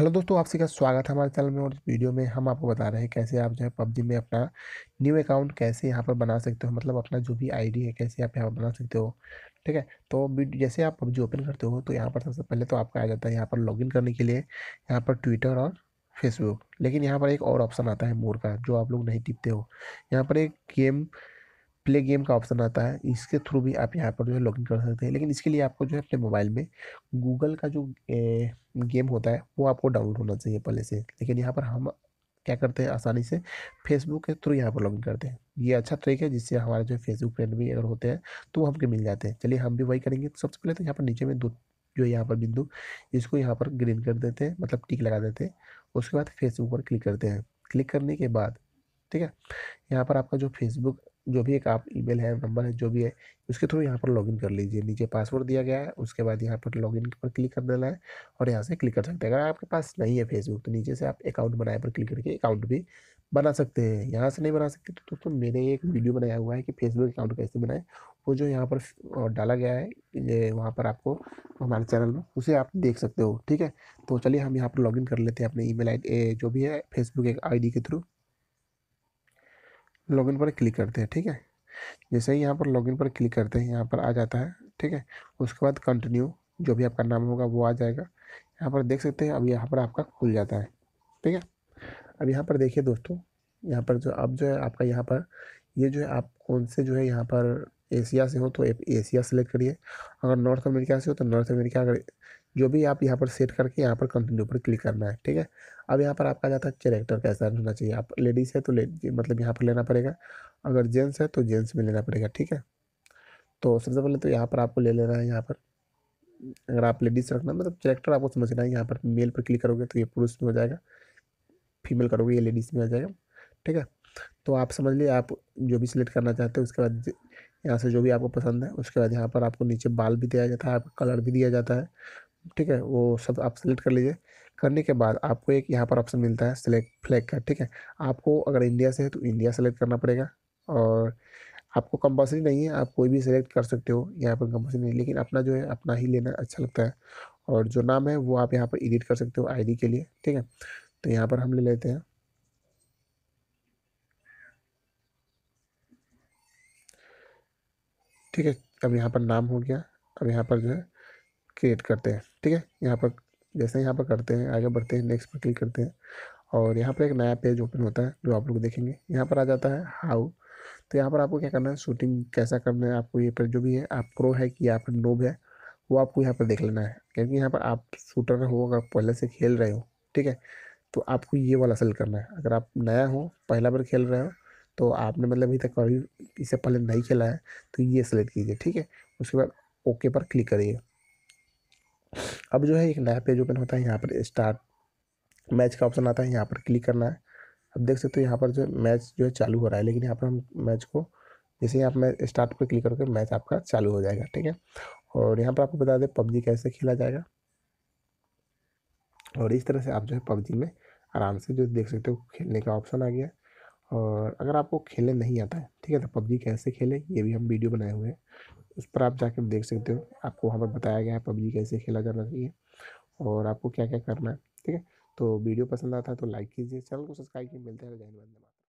hello दोस्तों आप का स्वागत है हमारे चैनल में और इस वीडियो में हम आपको बता रहे हैं कैसे आप जो है पबजी में अपना न्यू अकाउंट कैसे यहाँ पर बना सकते हो मतलब अपना जो भी आईडी है कैसे आप यहाँ पर बना सकते हो ठीक है तो जैसे आप पबजी ओपन करते हो तो यहाँ पर सबसे पहले तो आपका आ जाता है यहाँ पर इन करने के लिए यहाँ पर ट्विटर और फेसबुक लेकिन यहाँ पर एक और ऑप्शन आता है मोर का जो आप लोग नहीं टिपते हो यहाँ पर एक गेम प्ले गेम का ऑप्शन आता है इसके थ्रू भी आप यहाँ पर जो है लॉगिन कर सकते हैं लेकिन इसके लिए आपको जो है अपने मोबाइल में गूगल का जो ए, गेम होता है वो आपको डाउनलोड होना चाहिए पहले से लेकिन यहाँ पर हम क्या करते हैं आसानी से फेसबुक के थ्रू यहाँ पर लॉगिन करते हैं ये अच्छा तरीका है जिससे हमारे जो फेसबुक फ्रेंड भी अगर होते हैं तो वो हमको मिल जाते हैं चलिए हम भी वही करेंगे तो सबसे पहले तो यहाँ पर नीचे में दो जो यहाँ पर बिंदु इसको यहाँ पर ग्रीन कर देते हैं मतलब टिक लगा देते हैं उसके बाद फेसबुक पर क्लिक करते हैं क्लिक करने के बाद ठीक है यहाँ पर आपका जो फेसबुक जो भी एक आप ईमेल है नंबर है जो भी है उसके थ्रू यहाँ पर लॉगिन कर लीजिए नीचे पासवर्ड दिया गया है उसके बाद यहाँ पर लॉगिन पर क्लिक कर देना है और यहाँ से क्लिक कर सकते हैं अगर आपके पास नहीं है फेसबुक तो नीचे से आप अकाउंट बनाए पर क्लिक करके अकाउंट भी बना सकते हैं यहाँ से नहीं बना सकते तो दोस्तों तो मैंने एक वीडियो बनाया हुआ है कि फेसबुक अकाउंट कैसे बनाएं वो जो यहाँ पर डाला गया है ये वहाँ पर आपको हमारे चैनल में उसे आप देख सकते हो ठीक है तो चलिए हम यहाँ पर लॉगिन कर लेते हैं अपने ईमेल आईडी जो भी है फेसबुक आईडी के थ्रू लॉगिन पर क्लिक करते हैं ठीक है जैसे ही यहाँ पर लॉगिन पर क्लिक करते हैं यहाँ पर आ जाता है ठीक है उसके बाद कंटिन्यू जो भी आपका नाम होगा वो आ जाएगा यहाँ पर देख सकते हैं अब यहाँ पर आपका खुल जाता है ठीक है अब यहाँ पर देखिए दोस्तों यहाँ पर जो अब जो है आपका यहाँ पर ये जो है आप कौन से जो है यहाँ पर एशिया से हो तो एशिया सेलेक्ट करिए अगर नॉर्थ अमेरिका से हो तो नॉर्थ अमेरिका अगर जो भी आप यहाँ पर सेट करके यहाँ पर कंटिन्यू पर क्लिक करना है ठीक है अब यहाँ पर आपका जाता है का कैसा होना चाहिए आप लेडीज़ है तो ले मतलब यहाँ पर लेना पड़ेगा अगर जेंट्स है तो जेंट्स में लेना पड़ेगा ठीक है तो सबसे पहले तो यहाँ पर आपको ले लेना है यहाँ पर अगर आप लेडीज़ रखना मतलब कैरेक्टर आपको समझना है यहाँ पर मेल पर क्लिक करोगे तो ये पुरुष में हो जाएगा फीमेल करोगे ये लेडीज़ में आ जाएगा ठीक है तो आप समझ लिए आप जो भी सिलेक्ट करना चाहते हो उसके बाद यहाँ से जो भी आपको पसंद है उसके बाद यहाँ पर आपको नीचे बाल भी दिया जाता है आपको कलर भी दिया जाता है ठीक है वो सब आप सिलेक्ट कर लीजिए करने के बाद आपको एक यहाँ पर ऑप्शन मिलता है सेलेक्ट फ्लैग का ठीक है आपको अगर इंडिया से है तो इंडिया सेलेक्ट करना पड़ेगा और आपको कंपलसरी नहीं है आप कोई भी सिलेक्ट कर सकते हो यहाँ पर कंपलसरी नहीं लेकिन अपना जो है अपना ही लेना अच्छा लगता है और जो नाम है वो आप यहाँ पर एडिट कर सकते हो आईडी के लिए ठीक है तो यहाँ पर हम ले लेते हैं ठीक है अब यहाँ पर नाम हो गया अब यहाँ पर जो है क्रिएट करते हैं ठीक है यहाँ पर जैसे यहाँ पर करते हैं आगे बढ़ते हैं नेक्स्ट पर क्लिक करते हैं और यहाँ पर एक नया पेज ओपन होता है जो आप लोग देखेंगे यहाँ पर आ जाता है हाउ तो यहाँ पर आपको क्या करना है शूटिंग कैसा करना है आपको ये पर जो भी है आप प्रो है कि आप नोब है वो आपको यहाँ पर देख लेना है क्योंकि यहाँ पर आप शूटर हो अगर पहले से खेल रहे हो ठीक है तो आपको ये वाला सेल करना है अगर आप नया हो पहला बार खेल रहे हो तो आपने मतलब अभी तक कभी इससे पहले नहीं खेला है तो ये सेलेक्ट कीजिए ठीक है उसके बाद ओके पर क्लिक करिए अब जो है एक नया पेज ओपन होता है यहाँ पर स्टार्ट मैच का ऑप्शन आता है यहाँ पर क्लिक करना है अब देख सकते हो यहाँ पर जो मैच जो है चालू हो रहा है लेकिन यहाँ पर हम मैच को जैसे आप मैच स्टार्ट पर क्लिक करोगे मैच आपका चालू हो जाएगा ठीक है और यहाँ पर आपको बता दें पबजी कैसे खेला जाएगा और इस तरह से आप जो है पबजी में आराम से जो देख सकते हो खेलने का ऑप्शन आ गया और अगर आपको खेलने नहीं आता है ठीक है तो पबजी कैसे खेलें ये भी हम वीडियो बनाए हुए हैं उस पर आप जाके देख सकते हो आपको वहाँ पर बताया गया है पबजी कैसे खेला जाना चाहिए और आपको क्या क्या करना है ठीक है तो वीडियो पसंद आता है तो लाइक कीजिए चैनल को सब्सक्राइब कीजिए मिलते हैं जय हिंद